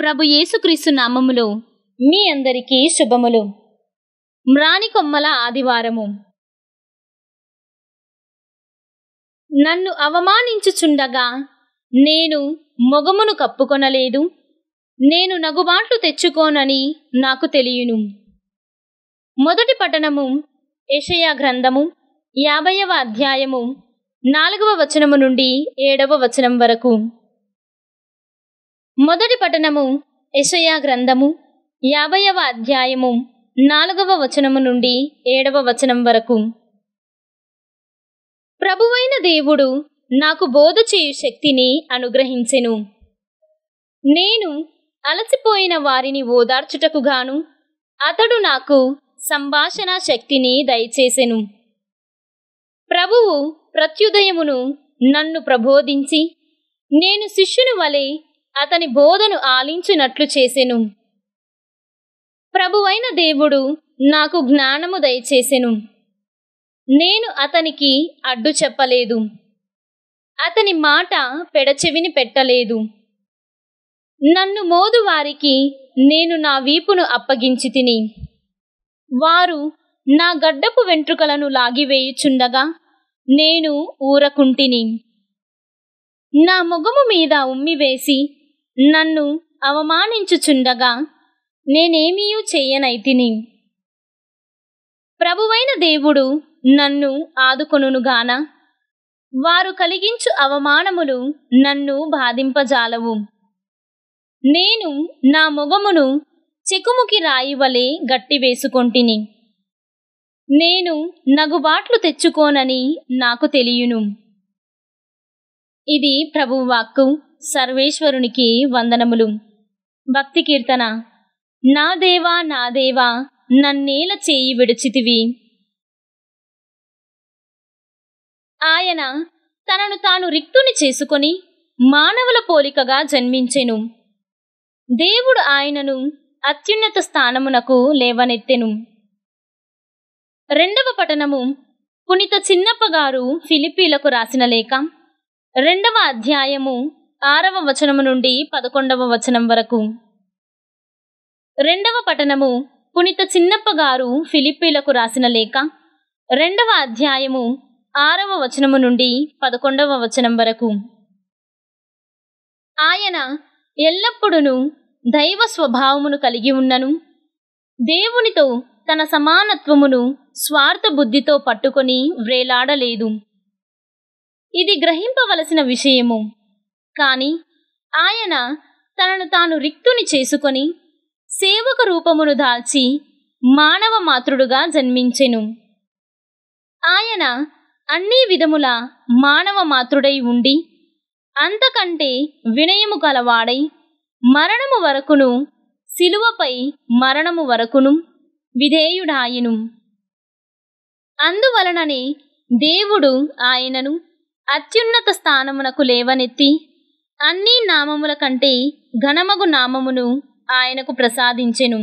ప్రభు యేసుక్రీస్తు నామములో మీ అందరికీ శుభములు మ్రాణి కొమ్మల ఆదివారము నన్ను అవమానించుచుండగా నేను మొగమును కప్పుకొనలేదు నేను నగుబాట్లు తెచ్చుకోనని నాకు తెలియను మొదటి పఠనము యషయా గ్రంథము యాభైవ అధ్యాయము నాలుగవ వచనము నుండి ఏడవ వచనం వరకు మొదటి పఠనము ఎసయా గ్రంథము యాభైవ అధ్యాయము నాలుగవ వచనము నుండి ఏడవ వచనం వరకు ప్రభువైన దేవుడు నాకు బోధ చేయు శక్తిని అనుగ్రహించెను నేను అలసిపోయిన వారిని ఓదార్చుటకు గాను అతడు నాకు సంభాషణ శక్తిని దయచేసెను ప్రభువు ప్రత్యుదయమును నన్ను ప్రబోధించి నేను శిష్యుని వలె అతని బోధను ఆలించినట్లు చేసెను ప్రభువైన దేవుడు నాకు జ్ఞానము దయచేసెను నేను అతనికి అడ్డు చెప్పలేదు అతని మాట పెడచెవిని పెట్టలేదు నన్ను మోదు వారికి నేను నా వీపును అప్పగించి తిని వారు నా గడ్డపు వెంట్రుకలను లాగివేయుచుండగా నేను ఊరకుంటిని నా ముఖము మీద ఉమ్మివేసి నన్ను అవమానించుచుండగా నేనేమీయూ చేయనైతిని ప్రభువైన దేవుడు నన్ను ఆదుకొనుగాన వారు కలిగించు అవమానములు నన్ను బాధింపజాలవు నేను నా ముఖమును చెకుముకి రాయివలే గట్టివేసుకొంటిని నేను నగుబాట్లు తెచ్చుకోనని నాకు తెలియను ఇది ప్రభువాక్కు సర్వేశ్వరునికి వందనములు భక్తి కీర్తన నా దేవా నా దేవా నన్నేల చేయి విడుచితివి ఆయన తనను తాను రిక్తుని చేసుకొని మానవుల పోలికగా జన్మించెను దేవుడు ఆయనను అత్యున్నత స్థానమునకు లేవనెత్తెను రెండవ పఠనము పునిత చిన్నప్పగారు ఫిలిపీలకు రాసిన లేఖ రెండవ అధ్యాయము ఆరవ వచనము నుండి పదకొండవ వచనం వరకు రెండవ పఠనము పునిత చిన్నప్ప గారు ఫిలిప్పీలకు రాసిన లేఖ రెండవ అధ్యాయము ఆరవ వచనము నుండి పదకొండవ వచనం వరకు ఆయన ఎల్లప్పుడూ దైవ స్వభావమును కలిగి ఉన్నను దేవునితో తన సమానత్వమును స్వార్థ బుద్ధితో పట్టుకొని వ్రేలాడలేదు ఇది గ్రహింపవలసిన విషయము కాని ఆయన తనను తాను రిక్తుని చేసుకొని సేవక రూపమును దాల్చి మానవ మాతృడుగా జన్మించెను ఆయన అన్ని విధముల మానవ మాతృడై ఉండి అంతకంటే వినయము కలవాడై మరణము వరకును శిలువపై మరణము వరకును విధేయుడాయను అందువలననే దేవుడు ఆయనను అత్యున్నత స్థానమునకు లేవనెత్తి అన్ని నామముల కంటే ఘనమగు నామమును ఆయనకు ప్రసాదించెను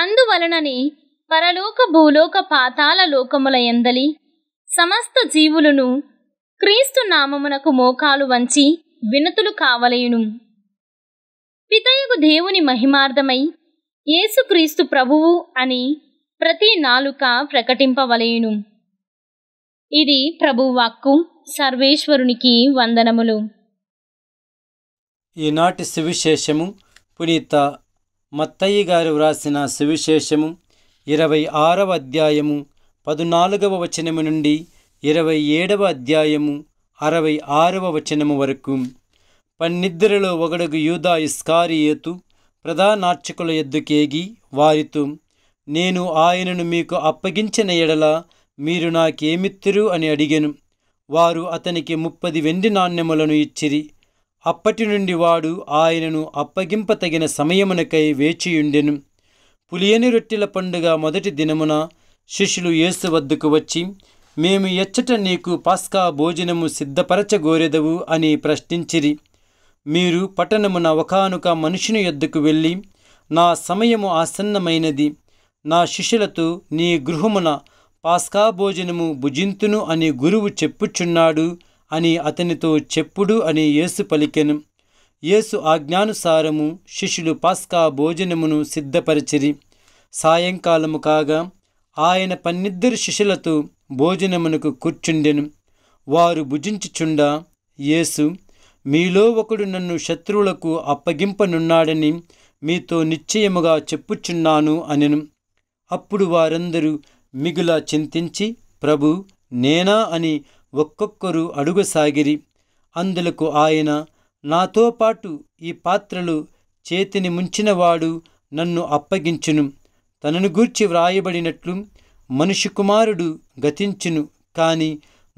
అందువలనని పరలోక భూలోక పాతాల లోకముల ఎందలి సమస్త జీవులను క్రీస్తు నామమునకు మోకాలు వంచి వినతులు కావలయును పితయగు దేవుని మహిమార్థమై యేసుక్రీస్తు ప్రభువు అని ప్రతి నాలుక ప్రకటింపవలయును ఇది ప్రభువాక్కు సర్వేశ్వరునికి వందనములు ఈనాటి సువిశేషము పునీత మత్తయ్య గారు వ్రాసిన సువిశేషము ఇరవై ఆరవ అధ్యాయము పదునాలుగవ వచనము నుండి ఇరవై ఏడవ అధ్యాయము అరవై ఆరవ వచనము వరకు పన్నిద్దరిలో ఒకడుగు యూదా ఇస్కారియేతు ప్రధానార్చకుల ఎద్దుకేగి వారితో నేను ఆయనను మీకు అప్పగించిన ఎడల మీరు నాకేమిత్తురు అని అడిగాను వారు అతనికి ముప్పది వెండి నాణ్యములను ఇచ్చిరి అప్పటి నుండి వాడు ఆయనను అప్పగింపతగిన సమయమునకై వేచియుండెను పులియని రొట్టెల పండుగ మొదటి దినమున శిష్యులు యేసు వద్దకు వచ్చి మేము ఎచ్చట నీకు పాస్కా భోజనము సిద్ధపరచగోరెదవు అని ప్రశ్నించిరి మీరు పట్టణమున ఒకనొక మనుషుని యొద్దకు వెళ్ళి నా సమయము ఆసన్నమైనది నా శిష్యులతో నీ గృహమున పాస్కా భోజనము భుజింతును అని గురువు చెప్పుచున్నాడు అని అతనితో చెప్పుడు అని యేసు పలికెను యేసు ఆజ్ఞానుసారము శిష్యులు పాస్కా భోజనమును సిద్ధపరిచిరి సాయంకాలము కాగా ఆయన పన్నిద్దరు శిష్యులతో భోజనమునకు కూర్చుండెను వారు భుజించుచుండా యేసు మీలో ఒకడు నన్ను శత్రువులకు అప్పగింపనున్నాడని మీతో నిశ్చయముగా చెప్పుచున్నాను అనెను అప్పుడు వారందరూ మిగుల చింతించి ప్రభు నేనా అని ఒక్కొక్కరు అడుగు సాగిరి అందులకు ఆయన నాతో పాటు ఈ పాత్రలు చేతిని ముంచినవాడు నన్ను అప్పగించును తనను గూర్చి వ్రాయబడినట్లు మనిషి కుమారుడు గతించును కాని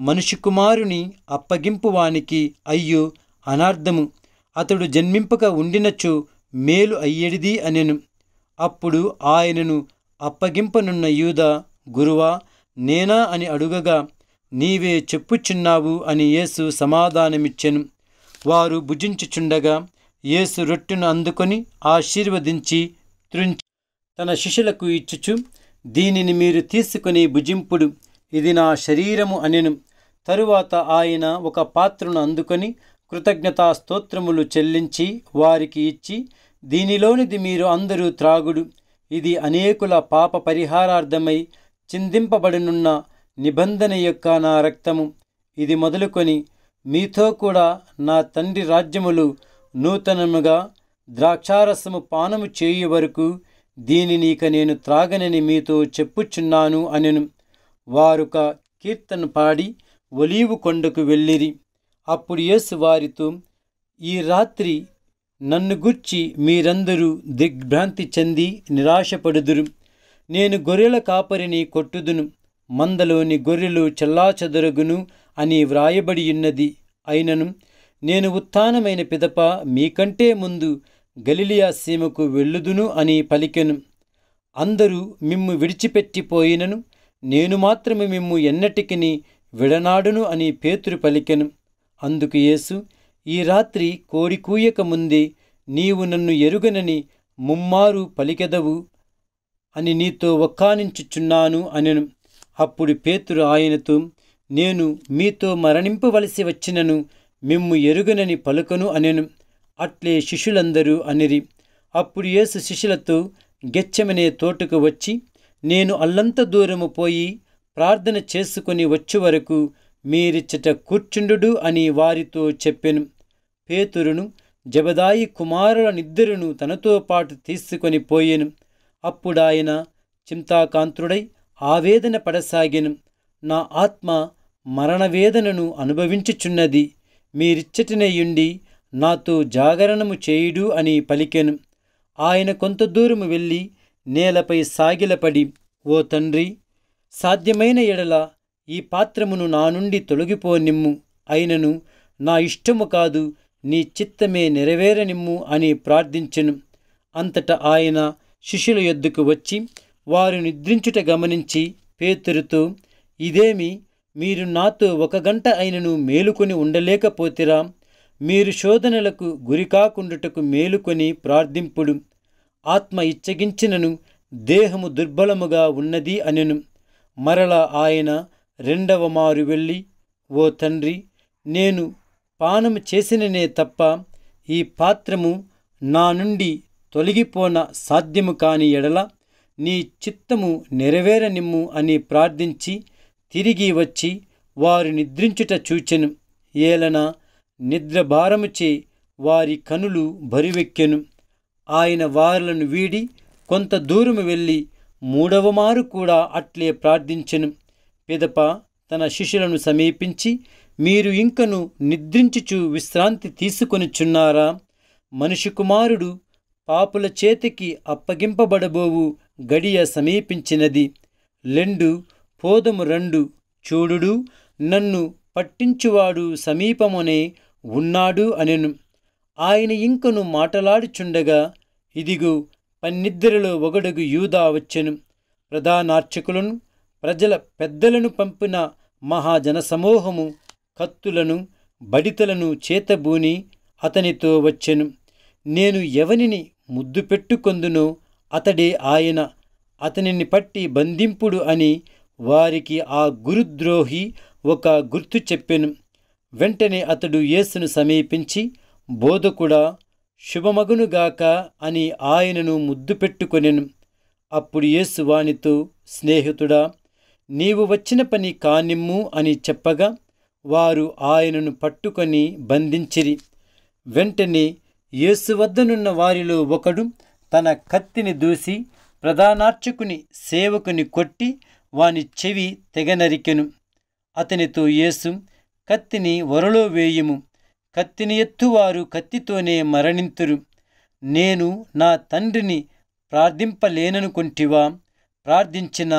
మనిషి కుమారుని అప్పగింపువానికి అయ్యో అనార్థము అతడు జన్మింపక ఉండినచో మేలు అయ్యేడిది అనెను అప్పుడు ఆయనను అప్పగింపనున్న యూద గురువా నేనా అని అడుగగా నీవే చెప్పుచున్నావు అని యేసు సమాధానమిచ్చెను వారు భుజించుచుండగా యేసు రొట్టెను అందుకొని ఆశీర్వదించి త్రుంచి తన శిష్యులకు ఇచ్చుచు దీనిని మీరు తీసుకుని భుజింపుడు ఇది నా శరీరము అనెను తరువాత ఆయన ఒక పాత్రను అందుకొని కృతజ్ఞతా స్తోత్రములు చెల్లించి వారికి ఇచ్చి దీనిలోనిది మీరు అందరూ త్రాగుడు ఇది అనేకుల పాప పరిహారార్థమై చిందింపబడినున్న నిబంధన యొక్క నా రక్తము ఇది మొదలుకొని మీతో కూడా నా తండ్రి రాజ్యములు నూతనముగా ద్రాక్షారసము పానము చేయు వరకు ఇక నేను త్రాగనని మీతో చెప్పుచున్నాను అనెను వారొక కీర్తన పాడి ఒలీవు కొండకు వెళ్ళిరి అప్పుడు యేసు వారితో ఈ రాత్రి నన్ను గుర్చి మీరందరూ దిగ్భ్రాంతి చెంది నిరాశపడుదురు నేను గొర్రెల కాపరిని కొట్టుదును మందలోని గొర్రెలు చెల్లాచెదరుగును అని వ్రాయబడియున్నది అయినను నేను ఉత్థానమైన పిదప మీకంటే ముందు గలిలియా సీమకు వెళ్ళుదును అని పలికెను అందరూ మిమ్ము విడిచిపెట్టిపోయినను నేను మాత్రమే మిమ్ము ఎన్నటికిని విడనాడును అని పేతురు పలికెను అందుకు యేసు ఈ రాత్రి కోడికూయక కూయక ముందే నీవు నన్ను ఎరుగనని ముమ్మారు పలికెదవు అని నీతో ఒక్కానించుచున్నాను అనెను అప్పుడు పేతురు ఆయనతో నేను మీతో మరణింపవలసి వచ్చినను మిమ్ము ఎరుగనని పలుకను అనెను అట్లే శిష్యులందరూ అనిరి అప్పుడు యేసు శిష్యులతో గెచ్చమనే తోటకు వచ్చి నేను అల్లంత దూరము పోయి ప్రార్థన చేసుకుని వచ్చే వరకు మీరిచ్చట కూర్చుండు అని వారితో చెప్పెను పేతురును జబదాయి కుమారులనిద్దరును తనతో పాటు తీసుకొని పోయెను అప్పుడాయన చింతాకాంతుడై ఆవేదన పడసాగిన నా ఆత్మ మరణవేదనను అనుభవించుచున్నది మీరిచ్చటినయుండి నాతో జాగరణము చేయుడు అని పలికెను ఆయన కొంత దూరము వెళ్ళి నేలపై సాగిలపడి ఓ తండ్రి సాధ్యమైన ఎడల ఈ పాత్రమును నా నుండి తొలగిపోనిమ్ము అయినను నా ఇష్టము కాదు నీ చిత్తమే నెరవేరనిమ్ము అని ప్రార్థించెను అంతటా ఆయన శిష్యుల ఎద్దుకు వచ్చి వారు నిద్రించుట గమనించి పేతురుతూ ఇదేమి మీరు నాతో ఒక గంట అయినను మేలుకొని ఉండలేకపోతిరా మీరు శోధనలకు గురికాకుండుటకు మేలుకొని ప్రార్థింపుడు ఆత్మ ఇచ్చగించినను దేహము దుర్బలముగా ఉన్నది అనెను మరలా ఆయన రెండవ మారు వెళ్ళి ఓ తండ్రి నేను పానము చేసిననే తప్ప ఈ పాత్రము నా నుండి తొలగిపోన సాధ్యము కాని ఎడల నీ చిత్తము నెరవేరనిమ్ము అని ప్రార్థించి తిరిగి వచ్చి వారు నిద్రించుట చూచెను ఏలన నిద్ర వారి కనులు బరివెక్కెను ఆయన వారులను వీడి కొంత దూరము వెళ్ళి మూడవమారు కూడా అట్లే ప్రార్థించెను పిదప తన శిష్యులను సమీపించి మీరు ఇంకను నిద్రించుచు విశ్రాంతి తీసుకొనిచున్నారా మనిషి కుమారుడు పాపుల చేతికి అప్పగింపబడబోవు గడియ సమీపించినది లెండు పోదము రెండు చూడుడు నన్ను పట్టించువాడు సమీపమునే ఉన్నాడు అనెను ఆయన ఇంకను మాటలాడుచుండగా ఇదిగు పన్నిద్దరిలో ఒకడుగు యూదా వచ్చెను ప్రధానార్చకులను ప్రజల పెద్దలను పంపిన మహాజనసమూహము కత్తులను బడితలను చేతబూని అతనితో వచ్చెను నేను ఎవనిని ముద్దు పెట్టుకొందునో అతడే ఆయన అతనిని పట్టి బంధింపుడు అని వారికి ఆ గురుద్రోహి ఒక గుర్తు చెప్పెను వెంటనే అతడు యేసును సమీపించి బోధకుడా శుభమగునుగాక అని ఆయనను ముద్దు పెట్టుకొనెను అప్పుడు యేసు వానితో స్నేహితుడా నీవు వచ్చిన పని కానిమ్ము అని చెప్పగా వారు ఆయనను పట్టుకొని బంధించిరి వెంటనే యేసు వద్దనున్న వారిలో ఒకడు తన కత్తిని దూసి ప్రధానార్చకుని సేవకుని కొట్టి వాని చెవి తెగనరికెను అతనితో యేసు కత్తిని వరలో వేయుము కత్తిని ఎత్తువారు కత్తితోనే మరణింతురు నేను నా తండ్రిని ప్రార్థింపలేననుకుంటివా ప్రార్థించిన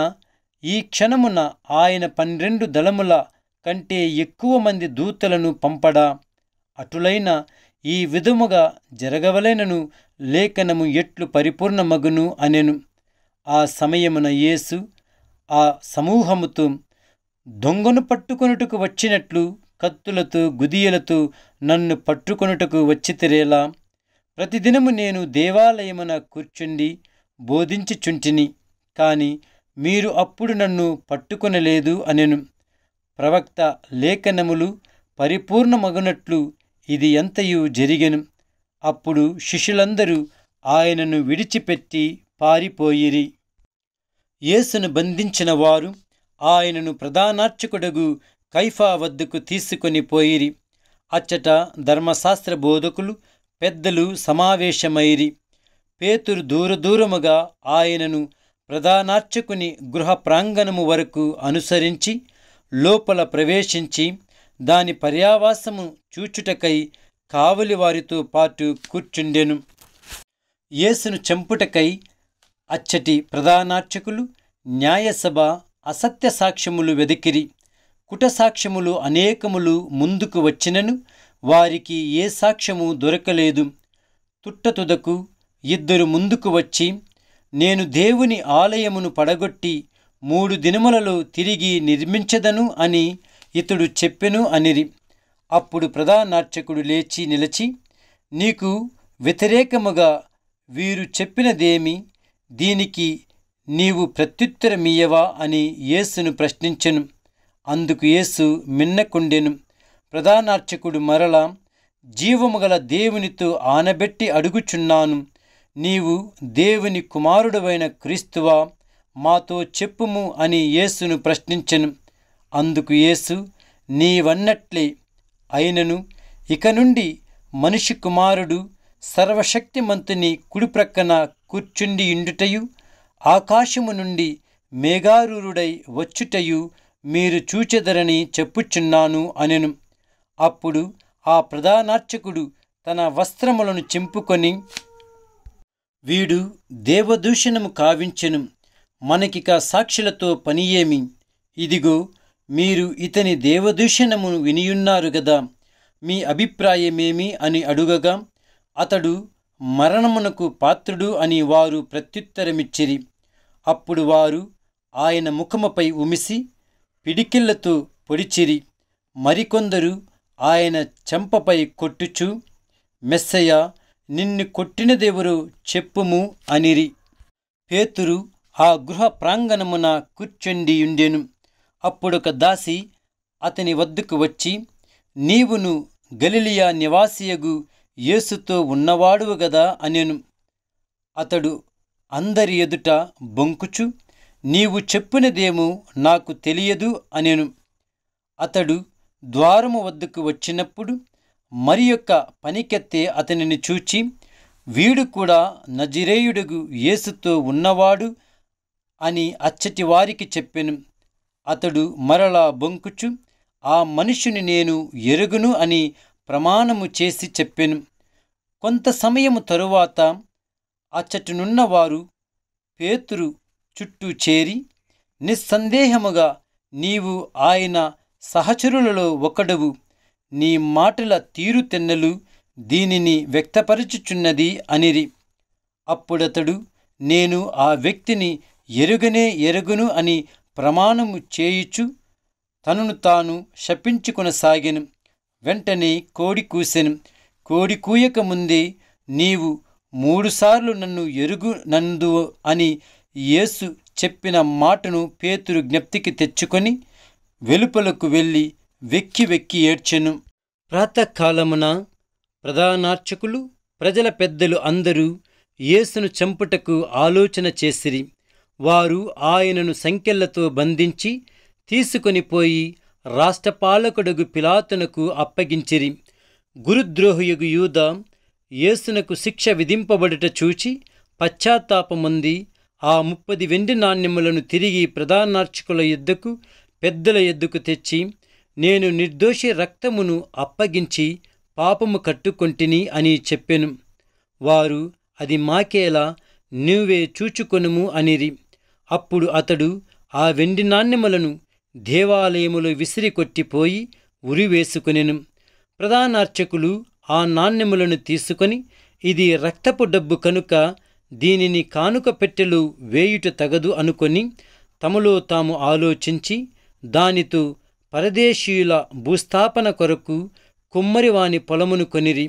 ఈ క్షణమున ఆయన పన్నెండు దళముల కంటే ఎక్కువ మంది దూతలను పంపడా అటులైన ఈ విధముగా జరగవలెనను లేఖనము ఎట్లు పరిపూర్ణ మగును అనెను ఆ సమయమున యేసు ఆ సమూహముతో దొంగను పట్టుకొనుటకు వచ్చినట్లు కత్తులతో గుదియలతో నన్ను పట్టుకొనుటకు తిరేలా ప్రతిదినము నేను దేవాలయమున కూర్చుండి బోధించుచుంటిని కాని మీరు అప్పుడు నన్ను పట్టుకొనలేదు అనెను ప్రవక్త లేఖనములు పరిపూర్ణమగునట్లు ఇది ఎంతయు జరిగెను అప్పుడు శిష్యులందరూ ఆయనను విడిచిపెట్టి పారిపోయిరి యేసును బంధించిన వారు ఆయనను ప్రధానార్చకుడగు కైఫా వద్దకు తీసుకొని పోయిరి అచ్చట ధర్మశాస్త్ర బోధకులు పెద్దలు సమావేశమైరి పేతురు దూరదూరముగా ఆయనను ప్రధానార్చకుని గృహ ప్రాంగణము వరకు అనుసరించి లోపల ప్రవేశించి దాని పర్యావాసము చూచుటకై కావలి వారితో పాటు కూర్చుండెను యేసును చంపుటకై అచ్చటి ప్రధానార్చకులు న్యాయసభ అసత్య సాక్ష్యములు వెదికిరి కుట సాక్ష్యములు అనేకములు ముందుకు వచ్చినను వారికి ఏ సాక్ష్యము దొరకలేదు తుట్టతుదకు ఇద్దరు ముందుకు వచ్చి నేను దేవుని ఆలయమును పడగొట్టి మూడు దినములలో తిరిగి నిర్మించదను అని ఇతడు చెప్పెను అనిరి అప్పుడు ప్రధానార్చకుడు లేచి నిలిచి నీకు వ్యతిరేకముగా వీరు చెప్పినదేమి దీనికి నీవు ప్రత్యుత్తరమీయవా అని యేసును ప్రశ్నించెను అందుకు యేసు మిన్నకుండెను ప్రధానార్చకుడు మరలా జీవముగల దేవునితో ఆనబెట్టి అడుగుచున్నాను నీవు దేవుని కుమారుడవైన క్రీస్తువా మాతో చెప్పుము అని యేసును ప్రశ్నించెను అందుకు యేసు నీవన్నట్లే అయినను ఇక నుండి మనిషి కుమారుడు సర్వశక్తిమంతుని కుడిప్రక్కన కూర్చుండి ఇండుటయు ఆకాశము నుండి మేఘారూరుడై వచ్చుటయు మీరు చూచెదరని చెప్పుచున్నాను అనెను అప్పుడు ఆ ప్రధానార్చకుడు తన వస్త్రములను చింపుకొని వీడు దేవదూషణము కావించెను మనకిక సాక్షులతో పనియేమి ఇదిగో మీరు ఇతని దేవదూషణమును వినియున్నారు కదా మీ అభిప్రాయమేమి అని అడుగగా అతడు మరణమునకు పాత్రుడు అని వారు ప్రత్యుత్తరమిచ్చిరి అప్పుడు వారు ఆయన ముఖముపై ఉమిసి పిడికిళ్లతో పొడిచిరి మరికొందరు ఆయన చెంపపై కొట్టుచు మెస్సయ్య నిన్ను కొట్టిన చెప్పుము అనిరి పేతురు ఆ గృహ ప్రాంగణమున కూర్చొండియుండెను అప్పుడొక దాసి అతని వద్దకు వచ్చి నీవును గలిలియా నివాసియగు యేసుతో ఉన్నవాడువు గదా అనెను అతడు అందరి ఎదుట బొంకుచు నీవు చెప్పినదేమో నాకు తెలియదు అనెను అతడు ద్వారము వద్దకు వచ్చినప్పుడు మరి యొక్క పనికెత్తే అతనిని చూచి వీడు కూడా నజిరేయుడుగు యేసుతో ఉన్నవాడు అని అచ్చటి వారికి చెప్పెను అతడు మరలా బొంకుచు ఆ మనుషుని నేను ఎరుగును అని ప్రమాణము చేసి చెప్పెను కొంత సమయము తరువాత అచ్చటినున్న వారు పేతురు చుట్టూ చేరి నిస్సందేహముగా నీవు ఆయన సహచరులలో ఒకడవు నీ మాటల తీరుతెన్నలు దీనిని వ్యక్తపరచుచున్నది అనిరి అప్పుడతడు నేను ఆ వ్యక్తిని ఎరుగనే ఎరుగును అని ప్రమాణము చేయుచు తనను తాను శపించుకొనసాగాను వెంటనే కోడి కూసెను కోడి కూయక ముందే నీవు మూడుసార్లు నన్ను ఎరుగు నందు అని యేసు చెప్పిన మాటను పేతురు జ్ఞప్తికి తెచ్చుకొని వెలుపలకు వెళ్ళి వెక్కి వెక్కి ఏడ్చెను ప్రాతకాలమున ప్రధానార్చకులు ప్రజల పెద్దలు అందరూ యేసును చంపుటకు ఆలోచన చేసిరి వారు ఆయనను సంఖ్యలతో బంధించి తీసుకొనిపోయి రాష్ట్రపాలకుడగు పిలాతునకు అప్పగించిరి గురుద్రోహియుగు యూద యేసునకు శిక్ష విధింపబడుట చూచి పశ్చాత్తాపముంది ఆ ముప్పది వెండి నాణ్యములను తిరిగి ప్రధానార్చకుల ఎద్దుకు పెద్దల ఎద్దుకు తెచ్చి నేను నిర్దోషి రక్తమును అప్పగించి పాపము కట్టుకొంటిని అని చెప్పెను వారు అది మాకేలా నువ్వే చూచుకొనుము అనిరి అప్పుడు అతడు ఆ వెండి నాణ్యములను దేవాలయములో విసిరికొట్టిపోయి ఉరివేసుకునెను ప్రధానార్చకులు ఆ నాణ్యములను తీసుకొని ఇది రక్తపు డబ్బు కనుక దీనిని కానుక పెట్టెలు వేయుట తగదు అనుకొని తమలో తాము ఆలోచించి దానితో పరదేశీయుల భూస్థాపన కొరకు కుమ్మరివాని పొలమును కొనిరి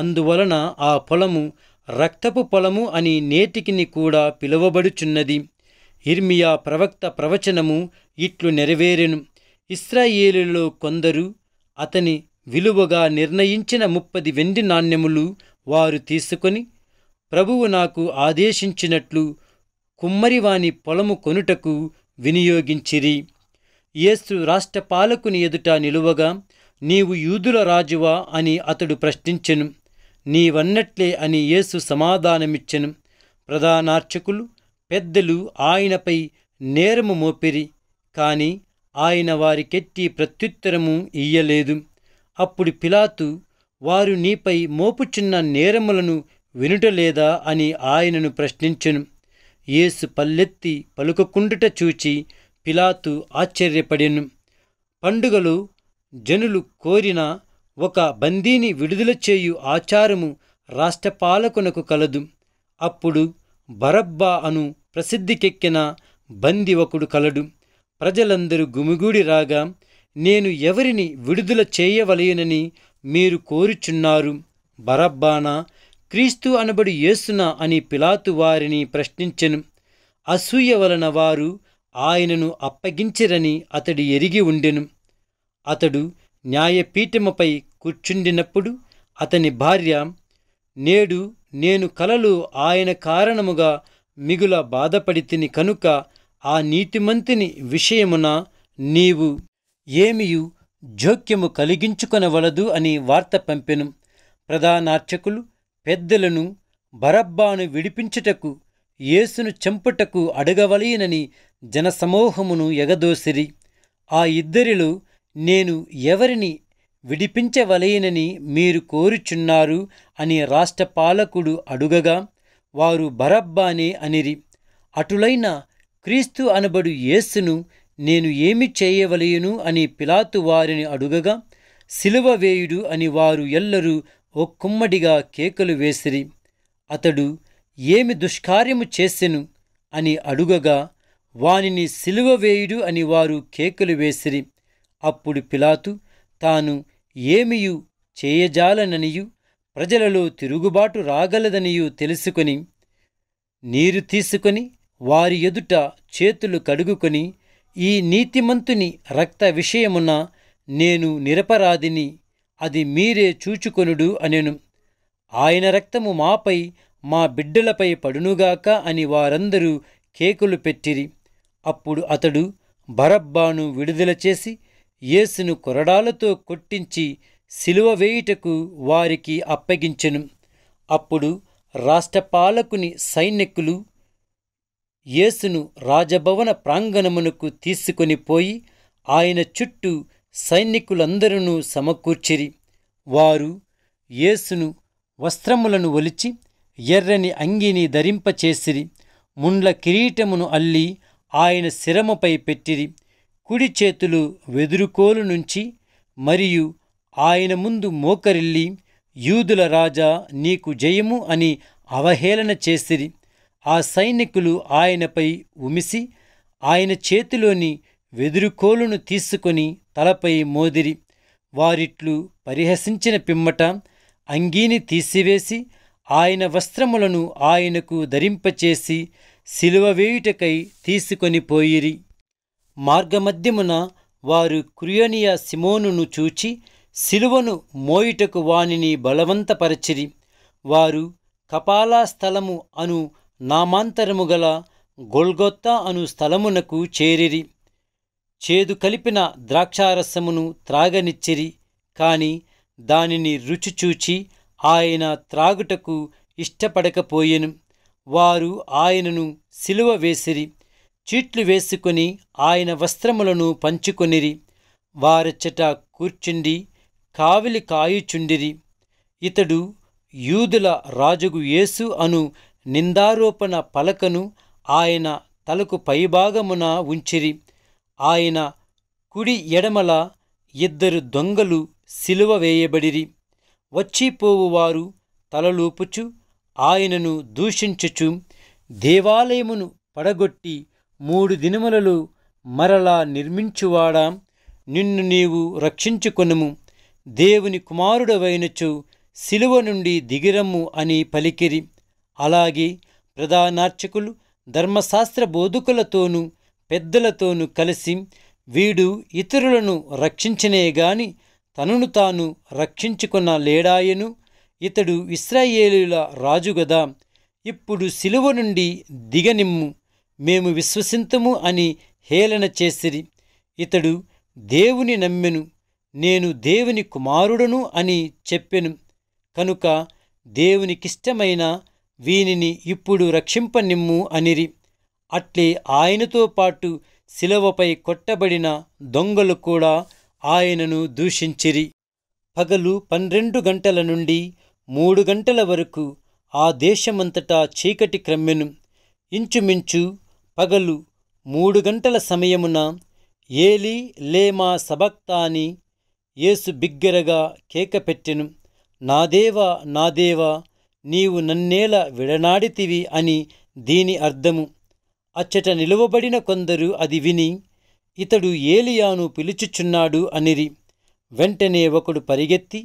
అందువలన ఆ పొలము రక్తపు పొలము అని నేటికిని కూడా పిలువబడుచున్నది ఇర్మియా ప్రవక్త ప్రవచనము ఇట్లు నెరవేరెను ఇస్రాయేలులో కొందరు అతని విలువగా నిర్ణయించిన ముప్పది వెండి నాణ్యములు వారు తీసుకొని ప్రభువు నాకు ఆదేశించినట్లు కుమ్మరివాని పొలము కొనుటకు వినియోగించిరి యేసు రాష్ట్ర పాలకుని ఎదుట నిలువగా నీవు యూదుల రాజువా అని అతడు ప్రశ్నించెను నీవన్నట్లే అని యేసు సమాధానమిచ్చెను ప్రధానార్చకులు పెద్దలు ఆయనపై నేరము మోపిరి కాని ఆయన వారికెట్టి ప్రత్యుత్తరము ఇయ్యలేదు అప్పుడు పిలాతు వారు నీపై మోపుచున్న నేరములను వినుటలేదా అని ఆయనను ప్రశ్నించెను యేసు పల్లెత్తి పలుకకుండుట చూచి పిలాతు ఆశ్చర్యపడెను పండుగలు జనులు కోరిన ఒక బందీని విడుదల చేయు ఆచారము రాష్ట్రపాలకునకు కలదు అప్పుడు బరబ్బా అను ప్రసిద్ధికెక్కిన బంది ఒకడు కలడు ప్రజలందరూ గుమిగూడి రాగా నేను ఎవరిని విడుదల చేయవలయనని మీరు కోరుచున్నారు బరబ్బానా క్రీస్తు అనబడి యేసునా అని పిలాతు వారిని ప్రశ్నించెను అసూయ వలన వారు ఆయనను అప్పగించిరని అతడు ఎరిగి ఉండెను అతడు న్యాయపీఠముపై కూర్చుండినప్పుడు అతని భార్య నేడు నేను కలలు ఆయన కారణముగా మిగుల బాధపడితిని కనుక ఆ నీతిమంతిని విషయమున నీవు ఏమియు జోక్యము కలిగించుకొనవలదు అని వార్త పంపెను ప్రధానార్చకులు పెద్దలను బరబ్బాను విడిపించుటకు యేసును చంపుటకు అడగవలయనని జనసమూహమును ఎగదోసిరి ఆ ఇద్దరిలో నేను ఎవరిని విడిపించవలయనని మీరు కోరుచున్నారు అని రాష్ట్ర పాలకుడు అడుగగా వారు బరబ్బానే అనిరి అటులైన క్రీస్తు అనబడు యేసును నేను ఏమి చేయవలయును అని పిలాతు వారిని అడుగగా సిలువ వేయుడు అని వారు ఎల్లరూ ఒక్కుమ్మడిగా కేకలు వేసిరి అతడు ఏమి దుష్కార్యము చేసెను అని అడుగగా వానిని సిలువ వేయుడు అని వారు కేకలు వేసిరి అప్పుడు పిలాతు తాను ఏమియు చేయజాలననియు ప్రజలలో తిరుగుబాటు రాగలదనియు తెలుసుకొని నీరు తీసుకొని వారి ఎదుట చేతులు కడుగుకొని ఈ నీతిమంతుని రక్త విషయమున నేను నిరపరాధిని అది మీరే చూచుకొనుడు అనెను ఆయన రక్తము మాపై మా బిడ్డలపై పడునుగాక అని వారందరూ కేకులు పెట్టిరి అప్పుడు అతడు బరబ్బాను విడుదల చేసి యేసును కొరడాలతో కొట్టించి సిలువ వేయుటకు వారికి అప్పగించెను అప్పుడు రాష్ట్రపాలకుని సైనికులు యేసును రాజభవన ప్రాంగణమునకు తీసుకొని పోయి ఆయన చుట్టూ సైనికులందరూ సమకూర్చిరి వారు యేసును వస్త్రములను ఒలిచి ఎర్రని అంగిని ధరింపచేసిరి ముండ్ల కిరీటమును అల్లి ఆయన శిరమపై పెట్టిరి కుడి చేతులు వెదురుకోలు నుంచి మరియు ఆయన ముందు మోకరిల్లి యూదుల రాజా నీకు జయము అని అవహేళన చేసిరి ఆ సైనికులు ఆయనపై ఉమిసి ఆయన చేతిలోని వెదురుకోలును తీసుకొని తలపై మోదిరి వారిట్లు పరిహసించిన పిమ్మట అంగీని తీసివేసి ఆయన వస్త్రములను ఆయనకు ధరింపచేసి సిలువ వేయుటకై తీసుకొని పోయిరి మార్గమధ్యమున వారు కురియోనియ సిమోనును చూచి శిలువను మోయుటకు వానిని బలవంతపరచిరి వారు కపాలా స్థలము అను నామాంతరము గల గొల్గొత్తా అను స్థలమునకు చేరిరి చేదు కలిపిన ద్రాక్షారసమును త్రాగనిచ్చిరి కాని దానిని రుచి చూచి ఆయన త్రాగుటకు ఇష్టపడకపోయెను వారు ఆయనను సిలువ వేసిరి చీట్లు వేసుకుని ఆయన వస్త్రములను పంచుకొనిరి వారచ్చట కూర్చుండి కావిలి కాయుచుండిరి ఇతడు యూదుల రాజుగు యేసు అను నిందారోపణ పలకను ఆయన తలకు పైభాగమున ఉంచిరి ఆయన కుడి ఎడమల ఇద్దరు దొంగలు సిలువ వేయబడిరి వచ్చిపోవువారు తలలోపుచు ఆయనను దూషించుచు దేవాలయమును పడగొట్టి మూడు దినములలో మరలా నిర్మించువాడా నిన్ను నీవు రక్షించుకొనుము దేవుని కుమారుడవైనచు శిలువ నుండి దిగిరమ్ము అని పలికిరి అలాగే ప్రధానార్చకులు ధర్మశాస్త్ర బోధకులతోనూ పెద్దలతోనూ కలిసి వీడు ఇతరులను రక్షించనేగాని గాని తనను తాను రక్షించుకున్న లేడాయను ఇతడు ఇస్రాయేలుల రాజు గదా ఇప్పుడు శిలువ నుండి దిగనిమ్ము మేము విశ్వసింతము అని హేళన చేసిరి ఇతడు దేవుని నమ్మెను నేను దేవుని కుమారుడను అని చెప్పెను కనుక దేవునికిష్టమైన వీనిని ఇప్పుడు రక్షింపనిమ్ము అనిరి అట్లే ఆయనతో పాటు శిలవపై కొట్టబడిన దొంగలు కూడా ఆయనను దూషించిరి పగలు పన్నెండు గంటల నుండి మూడు గంటల వరకు ఆ దేశమంతటా చీకటి క్రమ్మెను ఇంచుమించు పగలు మూడు గంటల సమయమున ఏలి లేమా సబక్తాని యేసు బిగ్గరగా కేకపెట్టెను నాదేవా నాదేవా నీవు నన్నేల విడనాడితివి అని దీని అర్థము అచ్చట నిలువబడిన కొందరు అది విని ఇతడు ఏలియాను పిలుచుచున్నాడు అనిరి వెంటనే ఒకడు పరిగెత్తి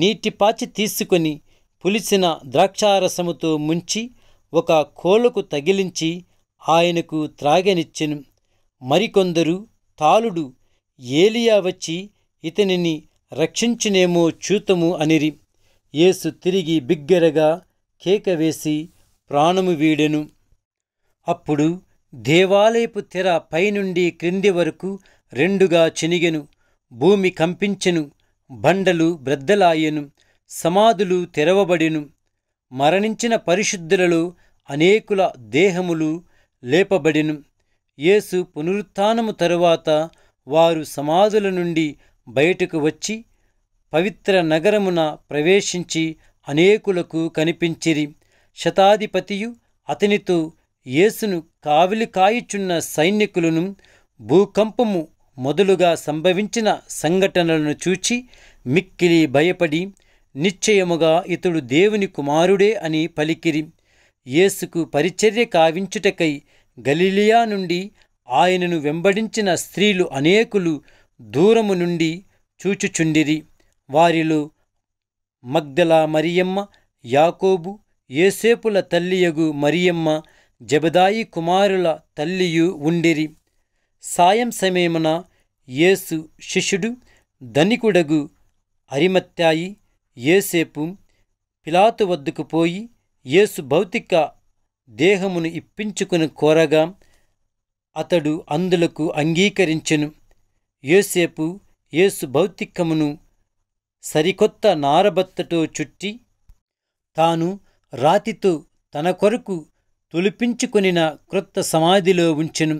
నీటి పాచి తీసుకొని పులిసిన ద్రాక్షారసముతో ముంచి ఒక కోలకు తగిలించి ఆయనకు త్రాగనిచ్చెను మరికొందరు తాలుడు ఏలియా వచ్చి ఇతనిని రక్షించునేమో చూతము అనిరి యేసు తిరిగి బిగ్గరగా కేక వేసి ప్రాణము వీడెను అప్పుడు దేవాలయపు తెర పైనుండి క్రింది వరకు రెండుగా చెనిగెను భూమి కంపించెను బండలు బ్రద్దలాయెను సమాధులు తెరవబడెను మరణించిన పరిశుద్ధులలో అనేకుల దేహములు లేపబడిను యేసు పునరుత్నము తరువాత వారు సమాధుల నుండి బయటకు వచ్చి పవిత్ర నగరమున ప్రవేశించి అనేకులకు కనిపించిరి శతాధిపతియు అతనితో యేసును కావిలి కాయిచున్న సైనికులను భూకంపము మొదలుగా సంభవించిన సంఘటనలను చూచి మిక్కిలి భయపడి నిశ్చయముగా ఇతడు దేవుని కుమారుడే అని పలికిరి యేసుకు పరిచర్య కావించుటకై గలీలియా నుండి ఆయనను వెంబడించిన స్త్రీలు అనేకులు దూరము నుండి చూచుచుండిరి వారిలో మగ్దలా మరియమ్మ యాకోబు ఏసేపుల తల్లియగు మరియమ్మ జబదాయి కుమారుల తల్లియు ఉండిరి సాయం సమయమున యేసు శిష్యుడు ధనికుడగు అరిమత్యాయి ఏసేపు పిలాతు వద్దకు పోయి యేసు భౌతిక దేహమును ఇప్పించుకుని కోరగా అతడు అందులకు అంగీకరించెను యోసేపు యేసు భౌతికమును సరికొత్త నారబత్తతో చుట్టి తాను రాతితో తన కొరకు తొలిపించుకొనిన క్రొత్త సమాధిలో ఉంచెను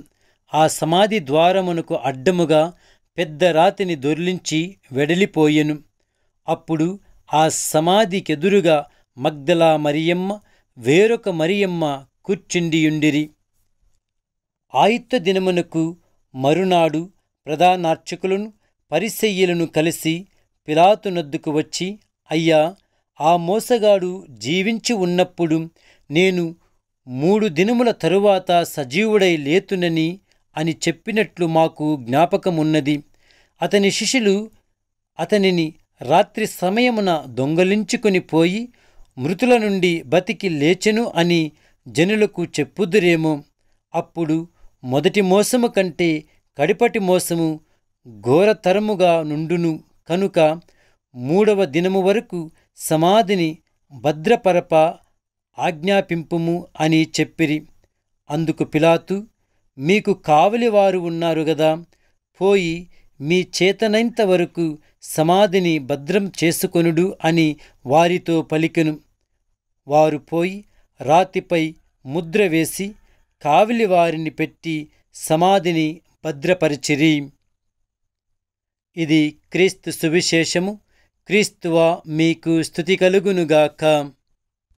ఆ సమాధి ద్వారమునకు అడ్డముగా పెద్ద రాతిని దొర్లించి వెడలిపోయెను అప్పుడు ఆ సమాధికెదురుగా మగ్దలా మరియమ్మ వేరొక మరియమ్మ కూర్చుండియుండిరి ఆయుత్త దినమునకు మరునాడు ప్రధానార్చకులను పరిసెయ్యులను కలిసి పిలాతునద్దుకు వచ్చి అయ్యా ఆ మోసగాడు జీవించి ఉన్నప్పుడు నేను మూడు దినముల తరువాత సజీవుడై లేతునని అని చెప్పినట్లు మాకు జ్ఞాపకమున్నది అతని శిష్యులు అతనిని రాత్రి సమయమున దొంగలించుకుని పోయి మృతుల నుండి బతికి లేచెను అని జనులకు చెప్పుదురేమో అప్పుడు మొదటి మోసము కంటే కడిపటి మోసము ఘోరతరముగా నుండును కనుక మూడవ దినము వరకు సమాధిని భద్రపరప ఆజ్ఞాపింపుము అని చెప్పిరి అందుకు పిలాతు మీకు కావలివారు ఉన్నారు గదా పోయి మీ చేతనైంత వరకు సమాధిని భద్రం చేసుకొనుడు అని వారితో పలికెను వారు పోయి రాతిపై ముద్ర వేసి కావిలివారిని వారిని పెట్టి సమాధిని భద్రపరిచిరి ఇది క్రీస్తు సువిశేషము క్రీస్తువా మీకు స్థుతి కలుగునుగాక